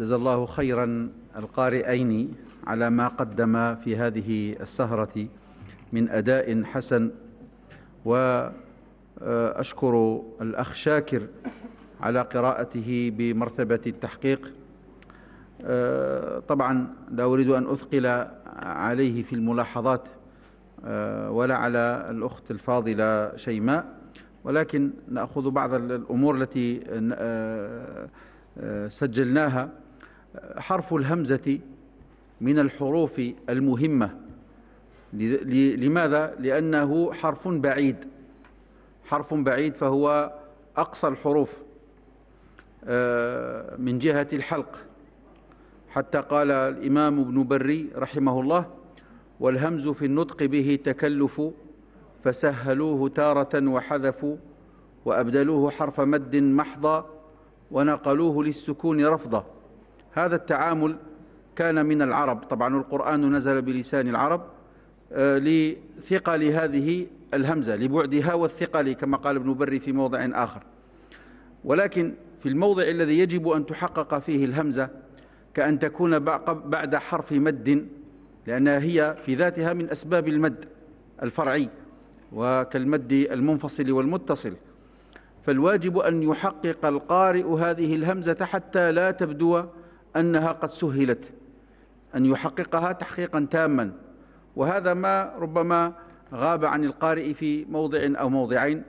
جزا الله خيرا القارئين على ما قدم في هذه السهرة من أداء حسن وأشكر الأخ شاكر على قراءته بمرتبة التحقيق طبعا لا أريد أن أثقل عليه في الملاحظات ولا على الأخت الفاضلة شيماء ولكن نأخذ بعض الأمور التي آه، آه، سجلناها حرف الهمزة من الحروف المهمة لماذا؟ لأنه حرف بعيد حرف بعيد فهو أقصى الحروف آه، من جهة الحلق حتى قال الإمام ابن بري رحمه الله والهمز في النطق به تكلف فسهلوه تارة وحذفوا وأبدلوه حرف مد محضا ونقلوه للسكون رفضا هذا التعامل كان من العرب طبعا القرآن نزل بلسان العرب آه، لثقل هذه الهمزة لبعدها والثقل كما قال ابن بري في موضع آخر ولكن في الموضع الذي يجب أن تحقق فيه الهمزة كأن تكون بعد حرف مد لأنها هي في ذاتها من أسباب المد الفرعي وكالمد المنفصل والمتصل فالواجب أن يحقق القارئ هذه الهمزة حتى لا تبدو أنها قد سهلت أن يحققها تحقيقا تاما وهذا ما ربما غاب عن القارئ في موضع أو موضعين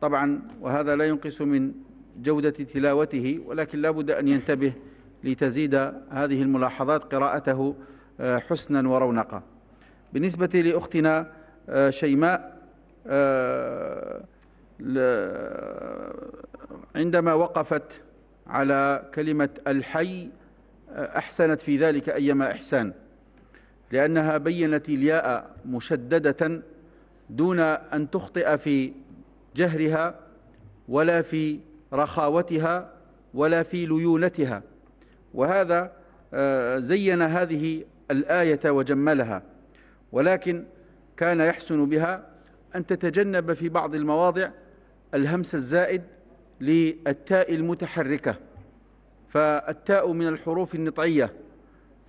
طبعا وهذا لا ينقص من جودة تلاوته ولكن لا بد أن ينتبه لتزيد هذه الملاحظات قراءته آه، حسنا ورونقا بالنسبة لأختنا آه، شيماء آه، عندما وقفت على كلمة الحي أحسنت في ذلك أيما إحسان لأنها بينت الياء مشددة دون أن تخطئ في جهرها ولا في رخاوتها ولا في ليونتها وهذا آه، زين هذه الآية وجملها ولكن كان يحسن بها أن تتجنب في بعض المواضع الهمس الزائد للتاء المتحركة فالتاء من الحروف النطعية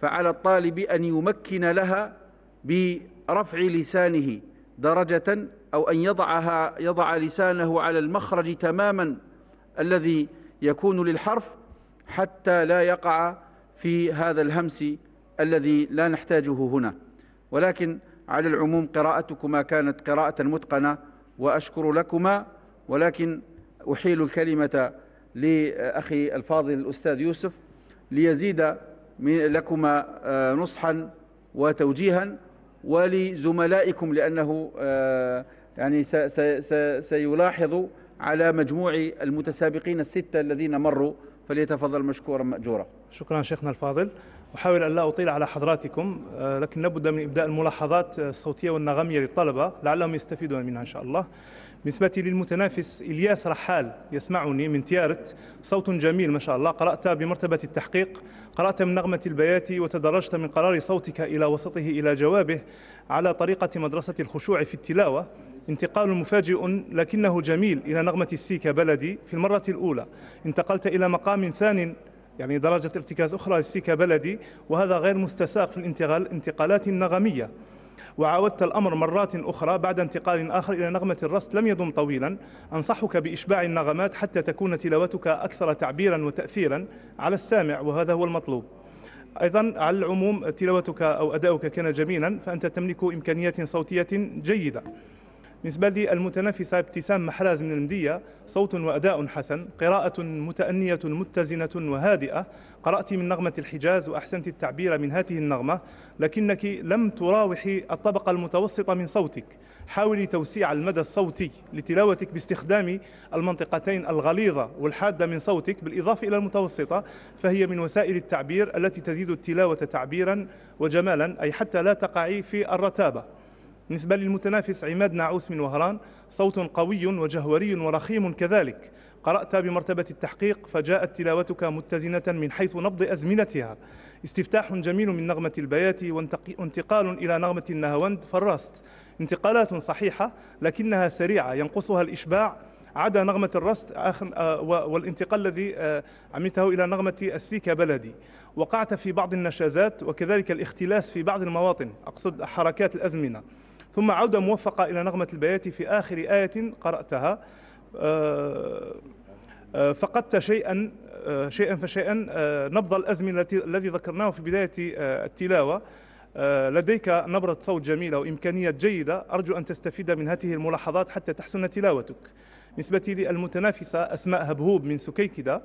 فعلى الطالب أن يمكن لها برفع لسانه درجة أو أن يضعها يضع لسانه على المخرج تماما الذي يكون للحرف حتى لا يقع في هذا الهمس الذي لا نحتاجه هنا ولكن على العموم قراءتكما كانت قراءة متقنة وأشكر لكما ولكن أحيل الكلمة لأخي الفاضل الأستاذ يوسف ليزيد لكما آه، نصحا وتوجيها ولزملائكم لأنه آه، يعني سيلاحظ على مجموع المتسابقين الستة الذين مروا فليتفضل مشكورا مأجورا شكرا شيخنا الفاضل أحاول أن لا أطيل على حضراتكم آه، لكن لابد من إبداء الملاحظات الصوتية والنغمية للطلبة لعلهم يستفيدون منها إن شاء الله بالنسبة للمتنافس إلياس رحال يسمعني من تيارت صوت جميل ما شاء الله قرأت بمرتبة التحقيق قرأت من نغمة البيات وتدرجت من قرار صوتك إلى وسطه إلى جوابه على طريقة مدرسة الخشوع في التلاوة انتقال مفاجئ لكنه جميل إلى نغمة السيكا بلدي في المرة الأولى انتقلت إلى مقام ثان يعني درجة ارتكاز أخرى للسيكا بلدي وهذا غير مستساغ في الانتقالات النغمية وعاودت الأمر مرات أخرى بعد انتقال آخر إلى نغمة الرست لم يدم طويلا أنصحك بإشباع النغمات حتى تكون تلاوتك أكثر تعبيرا وتأثيرا على السامع وهذا هو المطلوب ايضا على العموم تلاوتك او اداؤك كان جميلا فانت تملك امكانيات صوتيه جيده بالنسبة لي المتنافسة ابتسام محراز من المدية صوت وأداء حسن قراءة متأنية متزنة وهادئة قرأت من نغمة الحجاز وأحسنت التعبير من هذه النغمة لكنك لم تراوحي الطبقة المتوسطة من صوتك حاولي توسيع المدى الصوتي لتلاوتك باستخدام المنطقتين الغليظة والحادة من صوتك بالإضافة إلى المتوسطة فهي من وسائل التعبير التي تزيد التلاوة تعبيرا وجمالا أي حتى لا تقعي في الرتابة بالنسبة للمتنافس عماد نعوس من وهران صوت قوي وجهوري ورخيم كذلك قرأت بمرتبة التحقيق فجاءت تلاوتك متزنة من حيث نبض أزمنتها استفتاح جميل من نغمة البيات وانتقال إلى نغمة النهاوند فالراست انتقالات صحيحة لكنها سريعة ينقصها الإشباع عدا نغمة الرست آه، والانتقال الذي آه، عملته إلى نغمة السيكا بلدي وقعت في بعض النشازات وكذلك الاختلاس في بعض المواطن أقصد حركات الأزمنة ثم عودة موفقة إلى نغمة البيات في آخر آية قرأتها آه، آه، فقدت شيئا آه، شيئا فشيئا نبض الأزمة الذي ذكرناه في بداية التلاوة لديك نبرة صوت جميلة وإمكانية جيدة أرجو أن تستفيد من هذه الملاحظات حتى تحسن تلاوتك بالنسبة للمتنافسة أسماء هبهوب من سكيكدا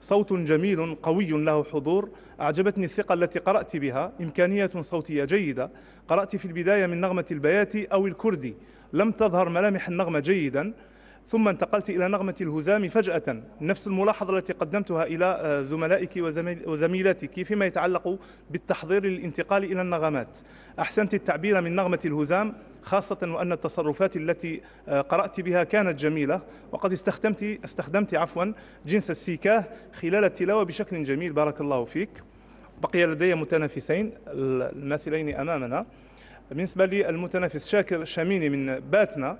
صوت جميل قوي له حضور أعجبتني الثقة التي قرأت بها إمكانية صوتية جيدة قرأت في البداية من نغمة البياتي أو الكردي لم تظهر ملامح النغمة جيدا ثم انتقلت إلى نغمة الهزام فجأة نفس الملاحظة التي قدمتها إلى آه، زملائك وزميلاتك فيما يتعلق بالتحضير للانتقال إلى النغمات أحسنت التعبير من نغمة الهزام خاصة وأن التصرفات التي آه، قرأت بها كانت جميلة وقد استخدمت استخدمت عفوا جنس السيكاه خلال التلاوة بشكل جميل بارك الله فيك بقي لدي متنافسين الماثلين أمامنا بالنسبة للمتنافس شاكر شاميني من باتنا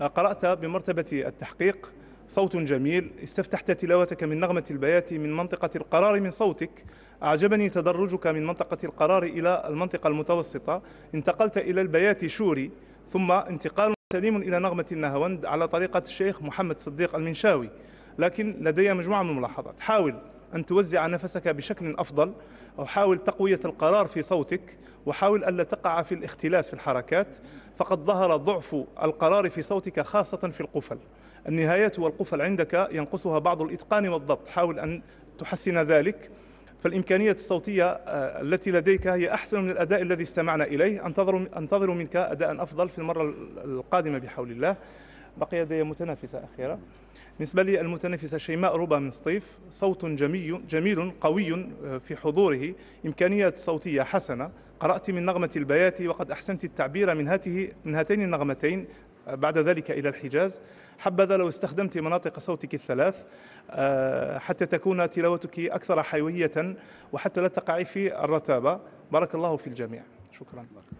آه، قرأت بمرتبة التحقيق صوت جميل استفتحت تلاوتك من نغمة البيات من منطقة القرار من صوتك أعجبني تدرجك من منطقة القرار إلى المنطقة المتوسطة انتقلت إلى البيات شوري ثم انتقال سليم إلى نغمة النهاوند على طريقة الشيخ محمد صديق المنشاوي لكن لدي مجموعة من الملاحظات حاول أن توزع نفسك بشكل أفضل أو حاول تقوية القرار في صوتك وحاول ألا تقع في الاختلاس في الحركات فقد ظهر ضعف القرار في صوتك خاصة في القفل النهايات والقفل عندك ينقصها بعض الإتقان والضبط حاول أن تحسن ذلك فالإمكانية الصوتية آه، التي لديك هي أحسن من الأداء الذي استمعنا إليه أنتظر أنتظر منك أداء أفضل في المرة القادمة بحول الله بقي لدي متنافسة أخيرة بالنسبة لي المتنافسة شيماء ربا من سطيف صوت جميل, جميل قوي آه، في حضوره إمكانية صوتية حسنة قرأت من نغمة البيات وقد أحسنت التعبير من, هاته من هاتين النغمتين آه، بعد ذلك إلى الحجاز حبذا لو استخدمت مناطق صوتك الثلاث آه، حتى تكون تلاوتك أكثر حيوية وحتى لا تقعي في الرتابة بارك الله في الجميع شكرا